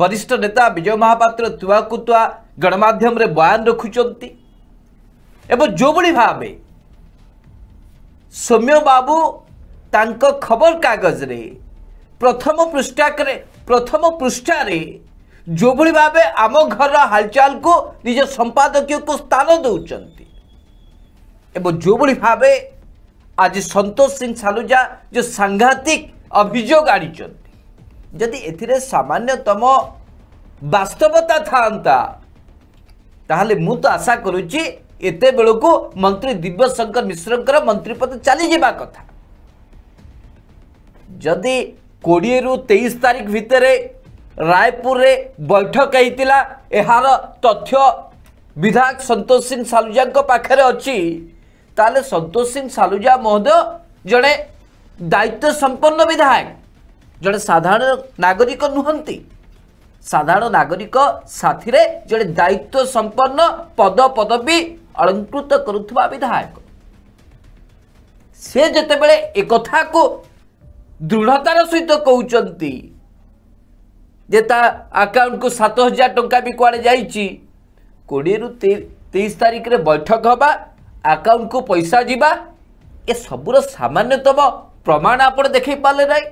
ବରିଷ୍ଠ ନେତା ବିଜୟ ମହାପାତ୍ର ତୁଆକୁ ତୁଆ ଗଣମାଧ୍ୟମରେ ବୟାନ ରଖୁଛନ୍ତି ଏବଂ ଯେଉଁଭଳି ଭାବେ ସୌମ୍ୟ ବାବୁ ତାଙ୍କ ଖବରକାଗଜରେ ପ୍ରଥମ ପୃଷ୍ଠାକରେ ପ୍ରଥମ ପୃଷ୍ଠାରେ ଯେଉଁଭଳି ଭାବେ ଆମ ଘରର ହାଲଚାଲକୁ ନିଜ ସମ୍ପାଦକୀୟକୁ ସ୍ଥାନ ଦେଉଛନ୍ତି ଏବଂ ଯେଉଁଭଳି ଭାବେ ଆଜି ସନ୍ତୋଷ ସିଂ ସାଲୁଜା ଯେଉଁ ସାଂଘାତିକ ଅଭିଯୋଗ ଆଣିଛନ୍ତି ଯଦି ଏଥିରେ ସାମାନ୍ୟତମ ବାସ୍ତବତା ଥାଆନ୍ତା ତାହେଲେ ମୁଁ ତ ଆଶା କରୁଛି ଏତେବେଳକୁ ମନ୍ତ୍ରୀ ଦିବ୍ୟଶଙ୍କର ମିଶ୍ରଙ୍କର ମନ୍ତ୍ରୀପଦ ଚାଲିଯିବା କଥା ଯଦି କୋଡ଼ିଏରୁ ତେଇଶ ତାରିଖ ଭିତରେ ରାୟପୁରରେ ବୈଠକ ହେଇଥିଲା ଏହାର ତଥ୍ୟ ବିଧାୟକ ସନ୍ତୋଷ ସିଂ ସାଲୁଜାଙ୍କ ପାଖରେ ଅଛି ତାହେଲେ ସନ୍ତୋଷ ସିଂ ସାଲୁଜା ମହୋଦୟ ଜଣେ ଦାୟିତ୍ୱ ସମ୍ପନ୍ନ ବିଧାୟକ ଜଣେ ସାଧାରଣ ନାଗରିକ ନୁହନ୍ତି ସାଧାରଣ ନାଗରିକ ସାଥିରେ ଜଣେ ଦାୟିତ୍ୱ ସମ୍ପନ୍ନ ପଦପଦବୀ ଅଳଙ୍କୃତ କରୁଥିବା ବିଧାୟକ ସେ ଯେତେବେଳେ ଏକଥାକୁ ଦୃଢ଼ତାର ସହିତ କହୁଛନ୍ତି ଯେ ତା ଆକାଉଣ୍ଟକୁ ସାତ ହଜାର ଟଙ୍କା ବି କୁଆଡ଼େ ଯାଇଛି କୋଡ଼ିଏରୁ ତେଇଶ ତାରିଖରେ ବୈଠକ ହେବା ଆକାଉଣ୍ଟକୁ ପଇସା ଯିବା ଏସବୁର ସାମାନ୍ୟତମ ପ୍ରମାଣ ଆପଣ ଦେଖାଇ ପାରିଲେ ନାହିଁ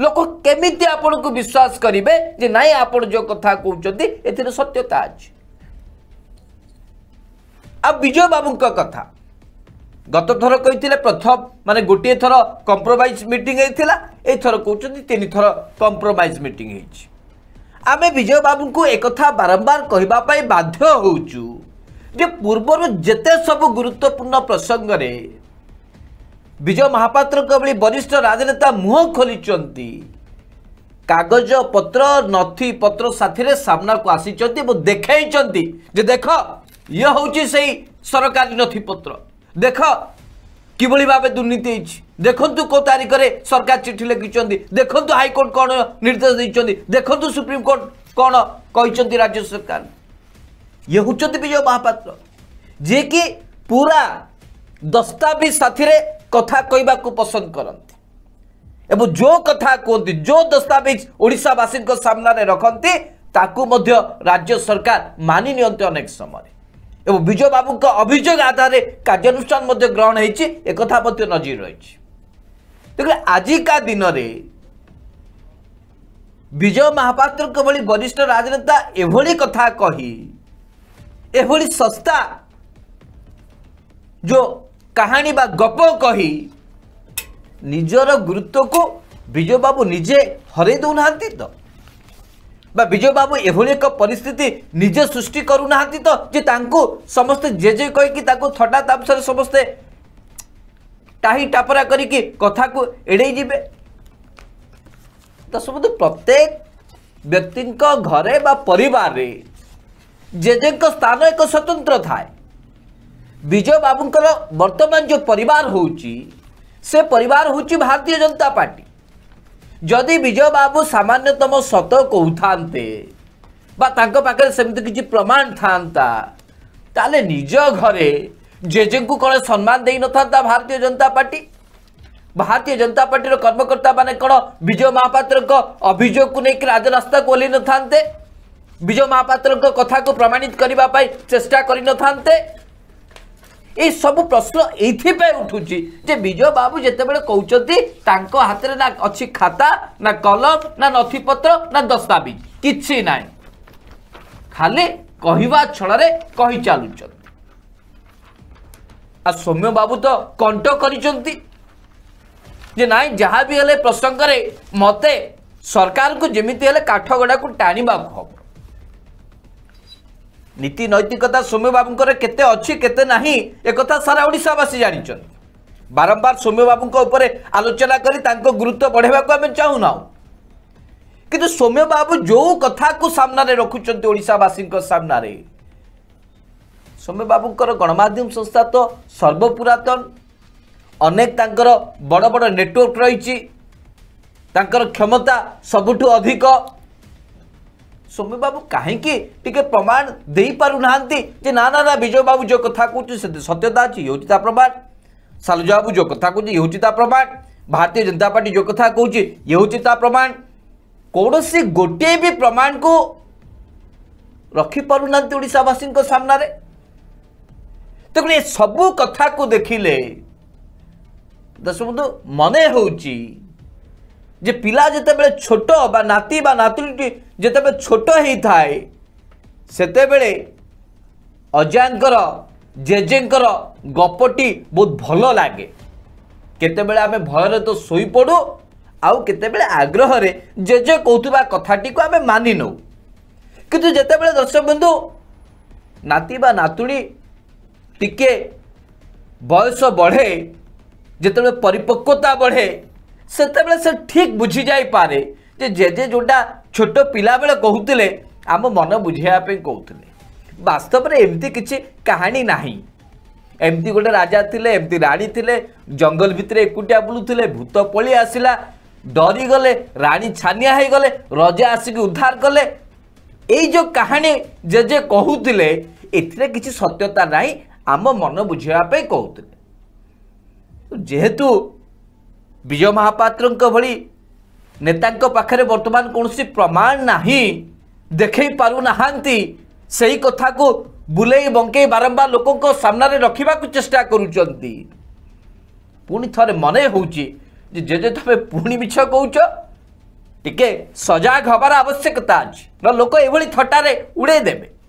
लोक केमी आपण को विश्वास करेंगे जे ना आप जो कथा कहते ए सत्यता अच्छे आजय बाबू का कथा गत थर कही प्रथम मान गोटे थर कंप्रोमाइज मीटिंग होर कौन तीन थर कंप्रोमाइज मीटिंग आम विजय बाबू को एक बारंबार कहवापी बाध्य हो पूर्वर जिते सब गुरुत्वपूर्ण प्रसंग में ବିଜୟ ମହାପାତ୍ରଙ୍କ ଭଳି ବରିଷ୍ଠ ରାଜନେତା ମୁହଁ ଖୋଲିଛନ୍ତି କାଗଜପତ୍ର ନଥିପତ୍ର ସାଥିରେ ସାମ୍ନାକୁ ଆସିଛନ୍ତି ଏବଂ ଦେଖାଇଛନ୍ତି ଯେ ଦେଖ ଇଏ ହେଉଛି ସେଇ ସରକାରୀ ନଥିପତ୍ର ଦେଖ କିଭଳି ଭାବେ ଦୁର୍ନୀତି ହେଇଛି ଦେଖନ୍ତୁ କେଉଁ ତାରିଖରେ ସରକାର ଚିଠି ଲେଖିଛନ୍ତି ଦେଖନ୍ତୁ ହାଇକୋର୍ଟ କ'ଣ ନିର୍ଦ୍ଦେଶ ଦେଇଛନ୍ତି ଦେଖନ୍ତୁ ସୁପ୍ରିମକୋର୍ଟ କ'ଣ କହିଛନ୍ତି ରାଜ୍ୟ ସରକାର ଇଏ ହେଉଛନ୍ତି ବିଜୟ ମହାପାତ୍ର ଯିଏକି ପୁରା ଦସ୍ତାବିଜ ସାଥିରେ କଥା କହିବାକୁ ପସନ୍ଦ କରନ୍ତି ଏବଂ ଯେଉଁ କଥା କୁହନ୍ତି ଯେଉଁ ଦସ୍ତାବିଜ ଓଡ଼ିଶାବାସୀଙ୍କ ସାମ୍ନାରେ ରଖନ୍ତି ତାକୁ ମଧ୍ୟ ରାଜ୍ୟ ସରକାର ମାନି ନିଅନ୍ତି ଅନେକ ସମୟରେ ଏବଂ ବିଜୟ ବାବୁଙ୍କ ଅଭିଯୋଗ ଆଧାରରେ କାର୍ଯ୍ୟାନୁଷ୍ଠାନ ମଧ୍ୟ ଗ୍ରହଣ ହେଇଛି ଏ କଥା ମଧ୍ୟ ନଜର ରହିଛି ତେଣୁ ଆଜିକା ଦିନରେ ବିଜୟ ମହାପାତ୍ରଙ୍କ ଭଳି ବରିଷ୍ଠ ରାଜନେତା ଏଭଳି କଥା କହି ଏଭଳି ଶସ୍ତା ଯେଉଁ कहानी बा गप कही निजर गुरुत्व को विजय बाबू निजे हर दौना तो विजय बाबू एभली एक परिस्थिति निजे सृष्टि करूना तो जे समस्त जे जे कही थटा तापर समस्ते टाही टापरा करी कथा को एड़ी तो प्रत्येक व्यक्ति घरे परिवार जे जे स्थान एक स्वतंत्र थाए ବିଜୟ ବାବୁଙ୍କର ବର୍ତ୍ତମାନ ଯେଉଁ ପରିବାର ହେଉଛି ସେ ପରିବାର ହେଉଛି ଭାରତୀୟ ଜନତା ପାର୍ଟି ଯଦି ବିଜୟ ବାବୁ ସାମାନ୍ୟତମ ସତ କହୁଥାନ୍ତେ বা তাঙ্ক পাখে সেমতি কিছু প্রমাণ থাকা তাহলে নিজ ঘরে জেজেঙ্কু কোণ সম্মান দেই নথান্তা ভারতীয় জনতা পার্টি ভারতীয় জনতা পার্টির কর্মকর্তা মানে কোণ বিজয় মহাপাত্রক অভিযোগকু নেই রাজরাস্তাকু ওলাই নথান্তে বিজয় মহাপাত্রক কথাকু প্রমাণিত করা চেষ্টা করে নথান্তে এই সবু প্রশ্ন এইপাই উঠুছি যে বিজয় বাবু যেতবে কৌঁচ তাঙ্ক হাতের না অছি খাতা না কলম না নথিপত্র না দস্তাবিজ কিছু না খালি কহা ছড়ে কহি চালুচার আর সৌম্য বাবু তো কণ্ঠ করছেন যে নাই যা বি হলে প্রসঙ্গে মতে সরকার যেমি হলে কাঠগড়া টাণবাকু হব ନୀତି ନୈତିକତା ସୌମ୍ୟ ବାବୁଙ୍କର କେତେ ଅଛି କେତେ ନାହିଁ ଏକଥା ସାରା ଓଡ଼ିଶାବାସୀ ଜାଣିଛନ୍ତି ବାରମ୍ବାର ସୌମ୍ୟ ବାବୁଙ୍କ ଉପରେ ଆଲୋଚନା କରି ତାଙ୍କ ଗୁରୁତ୍ୱ ବଢ଼ାଇବାକୁ ଆମେ ଚାହୁଁନାହୁଁ କିନ୍ତୁ ସୌମ୍ୟ ବାବୁ ଯେଉଁ କଥାକୁ ସାମ୍ନାରେ ରଖୁଛନ୍ତି ଓଡ଼ିଶାବାସୀଙ୍କ ସାମ୍ନାରେ ସୌମ୍ୟ ବାବୁଙ୍କର ଗଣମାଧ୍ୟମ ସଂସ୍ଥା ତ ସର୍ବପୁରାତନ ଅନେକ ତାଙ୍କର ବଡ଼ ବଡ଼ ନେଟୱାର୍କ ରହିଛି ତାଙ୍କର କ୍ଷମତା ସବୁଠୁ ଅଧିକ सोमी बाबू कहीं प्रमाण दे पार ना ना ना विजय बाबू जो कथ कहते सत्यता अच्छी ये प्रमाण सालुजा बाबू जो कथ कहते ये प्रमाण भारतीय जनता पार्टी जो कथा कहे ये प्रमाण कौन सी गोटे भी प्रमाण को रखी पार ना ओडावासी सामने तेणु सबू कथ देखिले दस मन हूँ যে পিলা যেতবে ছোট বা নাতি বা নাতুনিটি যেতবে ছোট হয়ে থাকে সেতবে অজাঙ্কর জেজেঙ্কর গপটি বহুত ভালো লাগে কেতবে আমি ভয়রে তো শুই পড়ু আউ কেতবে আগ্রহরে জেজে কৌথা কথাটি আমি মানি নৌ কিন্তু যেতবে দর্শক বন্ধু নাতি বা নাতুনি টিকে বয়স বড়ে যেতবে পরিপক্কতা বড়ে ସେତେବେଳେ ସେ ଠିକ୍ ବୁଝିଯାଇପାରେ ଯେ ଜେଜେ ଯେଉଁଟା ଛୋଟ ପିଲାବେଳେ କହୁଥିଲେ ଆମ ମନ ବୁଝେଇବା ପାଇଁ କହୁଥିଲେ ବାସ୍ତବରେ ଏମିତି କିଛି କାହାଣୀ ନାହିଁ ଏମିତି ଗୋଟେ ରାଜା ଥିଲେ ଏମିତି ରାଣୀ ଥିଲେ ଜଙ୍ଗଲ ଭିତରେ ଏକୁଟିଆ ବୁଲୁଥିଲେ ଭୂତ ପଳି ଆସିଲା ଡରିଗଲେ ରାଣୀ ଛାନିଆ ହେଇଗଲେ ରଜା ଆସିକି ଉଦ୍ଧାର କଲେ ଏଇ ଯେଉଁ କାହାଣୀ ଜେଜେ କହୁଥିଲେ ଏଥିରେ କିଛି ସତ୍ୟତା ନାହିଁ ଆମ ମନ ବୁଝେଇବା ପାଇଁ କହୁଥିଲେ ଯେହେତୁ विजय महापात्र भेता बर्तमान कौन सी प्रमाण ना देख पारना से कथा को बुले बंक बारंबार लोक सान रखा चेष्टा कर मन हो जे तुम पुणी मिछ कौ टे सजग हबार आवश्यकता अच्छे लोक ये थटारे उड़े देवे